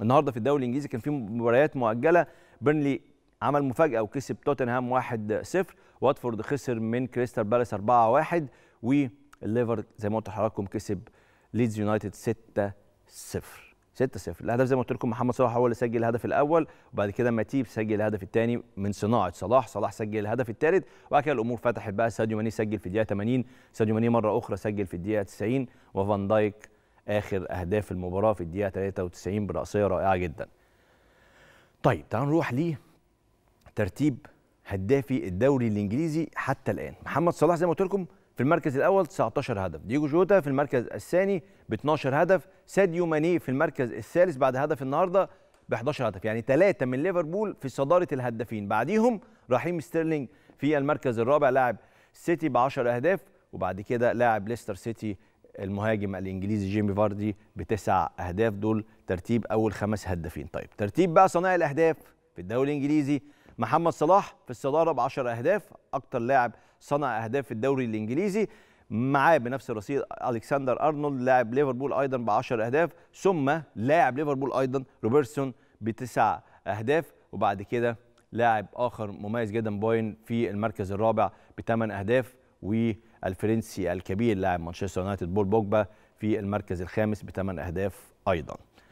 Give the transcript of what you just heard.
النهارده في الدوري الانجليزي كان في مباريات مؤجله بيرنلي عمل مفاجاه وكسب توتنهام 1-0 واتفورد خسر من كريستال بالاس 4-1 والليفر زي ما قلت لحضراتكم كسب ليدز يونايتد 6-0 6-0 الاهداف زي ما قلت لكم محمد صلاح هو اللي سجل الهدف الاول وبعد كده ماتيب سجل الهدف الثاني من صناعه صلاح صلاح سجل الهدف الثالث وبعد كده الامور فتحت بقى ساديو ماني سجل في الدقيقه 80 ساديو ماني مره اخرى سجل في الدقيقه 90 وفان دايك اخر اهداف المباراه في الدقيقه 93 براسيه رائعه جدا. طيب تعالوا نروح لترتيب هدافي الدوري الانجليزي حتى الان محمد صلاح زي ما قلت لكم في المركز الاول 19 هدف ديجو جوتا في المركز الثاني ب 12 هدف ساديو ماني في المركز الثالث بعد هدف النهارده ب 11 هدف يعني ثلاثه من ليفربول في صداره الهدافين بعديهم رحيم ستيرلينج في المركز الرابع لاعب سيتي ب 10 اهداف وبعد كده لاعب ليستر سيتي المهاجم الانجليزي جيمي فاردي بتسع اهداف دول ترتيب اول خمس هدافين طيب ترتيب بقى صناع الاهداف في الدوري الانجليزي محمد صلاح في الصداره ب 10 اهداف اكتر لاعب صنع اهداف في الدوري الانجليزي معاه بنفس الرصيد الكسندر ارنولد لاعب ليفربول ايضا ب 10 اهداف ثم لاعب ليفربول ايضا روبرتسون بتسع اهداف وبعد كده لاعب اخر مميز جدا باين في المركز الرابع بثمان اهداف و الفرنسي الكبير لاعب مانشستر يونايتد بول بوجبا في المركز الخامس بثمان أهداف أيضاً